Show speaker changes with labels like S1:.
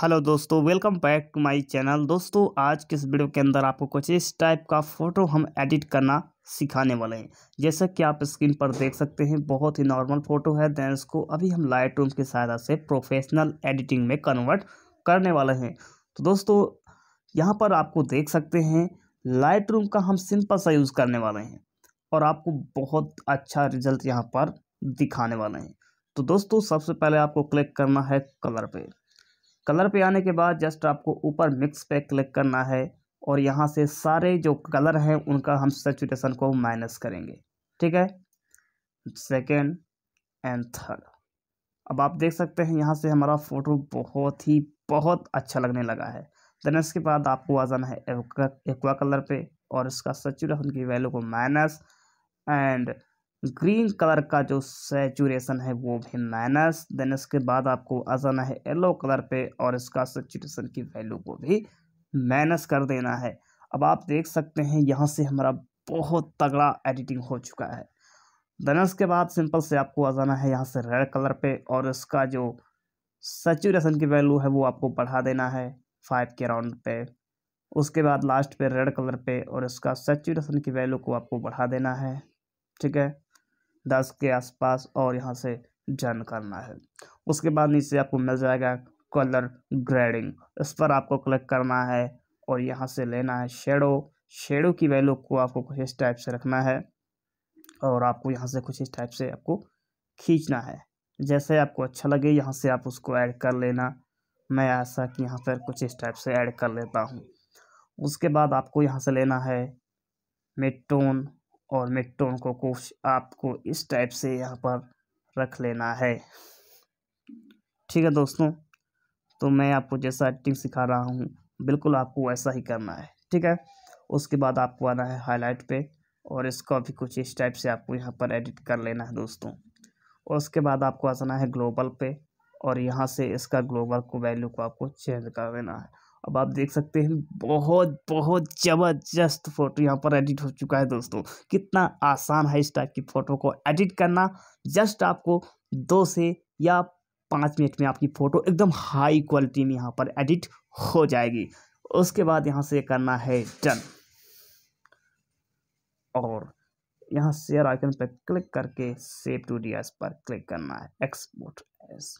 S1: hello दोस्तों welcome back to my channel दोस्तों आज के इस वीडियो के अंदर आपको कुछ इस टाइप का फ़ोटो हम एडिट करना सिखाने वाले हैं जैसा कि आप स्क्रीन पर देख सकते हैं बहुत ही नॉर्मल फ़ोटो है दैन इसको अभी हम लाइट रूम की सहायता से प्रोफेशनल एडिटिंग में कन्वर्ट करने वाले हैं तो दोस्तों यहाँ पर आपको देख सकते हैं लाइट रूम का हम सिंपल सा यूज़ करने वाले हैं और आपको बहुत अच्छा रिजल्ट यहाँ पर दिखाने वाले हैं तो दोस्तों सबसे पहले आपको क्लिक करना है कलर पर कलर पे आने के बाद जस्ट आपको ऊपर मिक्स पे क्लिक करना है और यहाँ से सारे जो कलर हैं उनका हम सेचुरेशन को माइनस करेंगे ठीक है सेकेंड एंड थर्ड अब आप देख सकते हैं यहाँ से हमारा फ़ोटो बहुत ही बहुत अच्छा लगने लगा है देन इसके बाद आपको आ जाना है एक्वा कलर पे और इसका सेचुरेशन की वैल्यू को माइनस एंड ग्रीन कलर का जो सेचुरेशन है वो भी माइनस देन इसके बाद आपको आ जाना है येलो कलर पे और इसका सेचुरेशन की वैल्यू को भी माइनस कर देना है अब आप देख सकते हैं यहाँ से हमारा बहुत तगड़ा एडिटिंग हो चुका है देन इसके बाद सिंपल से आपको आ जाना है यहाँ से रेड कलर पे और इसका जो सेचुरेशन की वैल्यू है वो आपको बढ़ा देना है फाइव के राउंड पे उसके बाद लास्ट पे रेड कलर पे और इसका सेचुरेशन की वैल्यू को आपको बढ़ा देना है ठीक है दस के आसपास और यहाँ से डन करना है उसके बाद नीचे आपको मिल जाएगा कलर ग्रेडिंग इस पर आपको क्लिक करना है और यहाँ से लेना है शेडो शेडो की वैल्यू को आपको कुछ इस टाइप से रखना है और आपको यहाँ से कुछ इस टाइप से आपको खींचना है जैसे आपको अच्छा लगे यहाँ से आप उसको ऐड कर लेना मैं ऐसा कि यहाँ पर कुछ इस टाइप से ऐड कर लेता हूँ उसके बाद आपको यहाँ से लेना है मिड टोन और मिड को कुछ आपको इस टाइप से यहाँ पर रख लेना है ठीक है दोस्तों तो मैं आपको जैसा एडिटिंग सिखा रहा हूँ बिल्कुल आपको वैसा ही करना है ठीक है उसके बाद आपको आना है हाईलाइट पे और इसको भी कुछ इस टाइप से आपको यहाँ पर एडिट कर लेना है दोस्तों और उसके बाद आपको आना है ग्लोबल पे और यहाँ से इसका ग्लोबल को वैल्यू को आपको चेंज कर देना है अब आप देख सकते हैं बहुत बहुत ज़बरदस्त फ़ोटो यहाँ पर एडिट हो चुका है दोस्तों कितना आसान है इस टाइप की फ़ोटो को एडिट करना जस्ट आपको दो से या पाँच मिनट में आपकी फ़ोटो एकदम हाई क्वालिटी में यहाँ पर एडिट हो जाएगी उसके बाद यहाँ से करना है डन और यहाँ शेयर आइकन पर क्लिक करके सेव टू डी एस पर क्लिक करना है एक्सपोर्ट एस